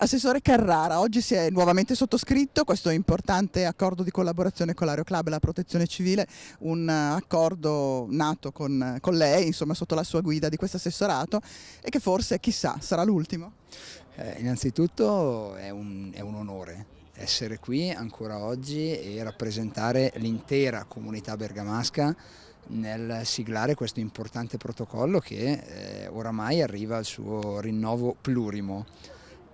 Assessore Carrara, oggi si è nuovamente sottoscritto questo importante accordo di collaborazione con l'Aeroclub e la Protezione Civile, un eh, accordo nato con, con, lei, insomma sotto la sua guida di questo assessorato e che forse, chissà, sarà l'ultimo? Eh, innanzitutto è un, è un onore essere qui ancora oggi e rappresentare l'intera comunità bergamasca nel siglare questo importante protocollo che eh, oramai arriva al suo rinnovo plurimo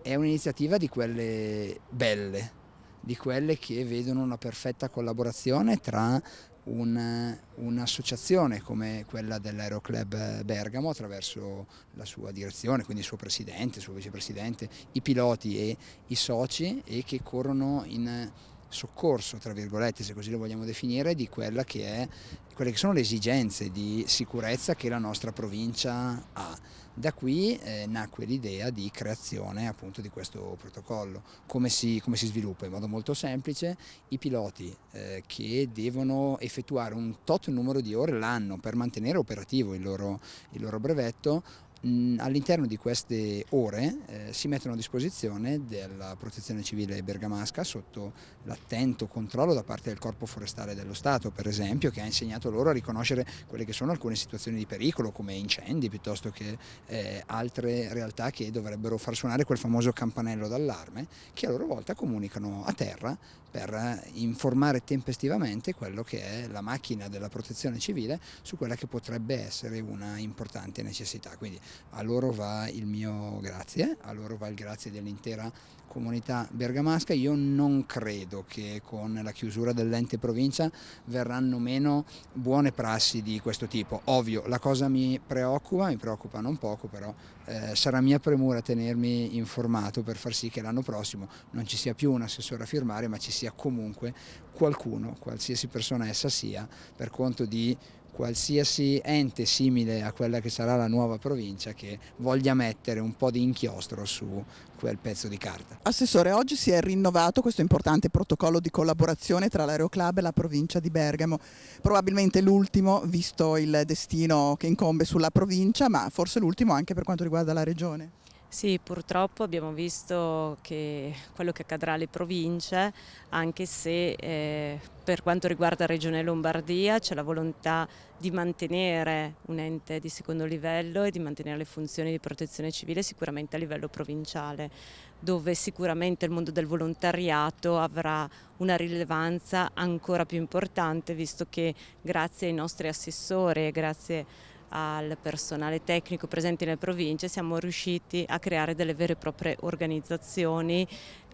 è un'iniziativa di quelle belle, di quelle che vedono una perfetta collaborazione tra un'associazione un come quella dell'Aeroclub Bergamo attraverso la sua direzione, quindi il suo presidente, il suo vicepresidente, i piloti e i soci e che corrono in soccorso, tra virgolette, se così lo vogliamo definire, di, che è, quelle che sono le esigenze di sicurezza che la nostra provincia ha. Da qui eh, nacque l'idea di creazione appunto di questo protocollo. Come si, come si sviluppa? In modo molto semplice, i piloti eh, che devono effettuare un tot numero di ore l'anno per mantenere operativo il loro, il loro brevetto All'interno di queste ore eh, si mettono a disposizione della protezione civile bergamasca sotto l'attento controllo da parte del corpo forestale dello Stato, per esempio, che ha insegnato loro a riconoscere quelle che sono alcune situazioni di pericolo, come incendi piuttosto che eh, altre realtà che dovrebbero far suonare quel famoso campanello d'allarme, che a loro volta comunicano a terra per informare tempestivamente quello che è la macchina della protezione civile su quella che potrebbe essere una importante necessità. Quindi a loro va il mio grazie, a loro va il grazie dell'intera comunità bergamasca. Io non credo che con la chiusura dell'ente provincia verranno meno buone prassi di questo tipo. Ovvio, la cosa mi preoccupa, mi preoccupa non poco, però eh, sarà mia premura tenermi informato per far sì che l'anno prossimo non ci sia più un assessore a firmare, ma ci sia comunque qualcuno, qualsiasi persona essa sia, per conto di qualsiasi ente simile a quella che sarà la nuova provincia che voglia mettere un po' di inchiostro su quel pezzo di carta. Assessore, oggi si è rinnovato questo importante protocollo di collaborazione tra l'Aeroclub e la provincia di Bergamo, probabilmente l'ultimo visto il destino che incombe sulla provincia, ma forse l'ultimo anche per quanto riguarda la regione. Sì, purtroppo abbiamo visto che quello che accadrà alle province, anche se eh, per quanto riguarda Regione Lombardia c'è la volontà di mantenere un ente di secondo livello e di mantenere le funzioni di protezione civile sicuramente a livello provinciale, dove sicuramente il mondo del volontariato avrà una rilevanza ancora più importante, visto che grazie ai nostri assessori e grazie al personale tecnico presente nelle province siamo riusciti a creare delle vere e proprie organizzazioni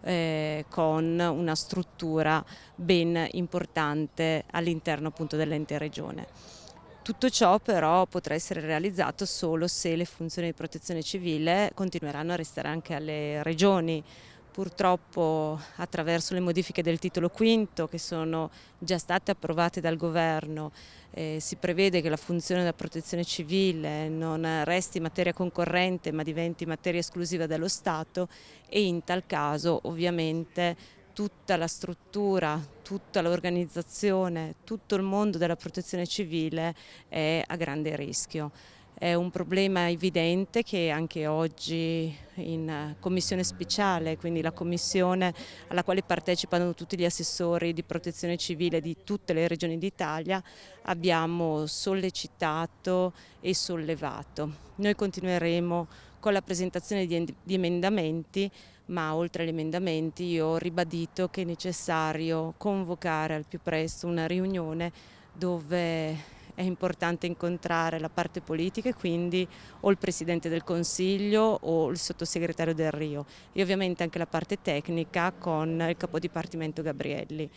eh, con una struttura ben importante all'interno appunto dell'ente regione. Tutto ciò però potrà essere realizzato solo se le funzioni di protezione civile continueranno a restare anche alle regioni, purtroppo attraverso le modifiche del titolo quinto che sono già state approvate dal governo eh, si prevede che la funzione della protezione civile non resti materia concorrente ma diventi materia esclusiva dello Stato e in tal caso ovviamente tutta la struttura, tutta l'organizzazione, tutto il mondo della protezione civile è a grande rischio. È un problema evidente che anche oggi in commissione speciale, quindi la commissione alla quale partecipano tutti gli assessori di protezione civile di tutte le regioni d'Italia, abbiamo sollecitato e sollevato. Noi continueremo con la presentazione di emendamenti, ma oltre agli emendamenti io ho ribadito che è necessario convocare al più presto una riunione dove è importante incontrare la parte politica e quindi o il Presidente del Consiglio o il Sottosegretario del Rio e ovviamente anche la parte tecnica con il Capodipartimento Gabrielli.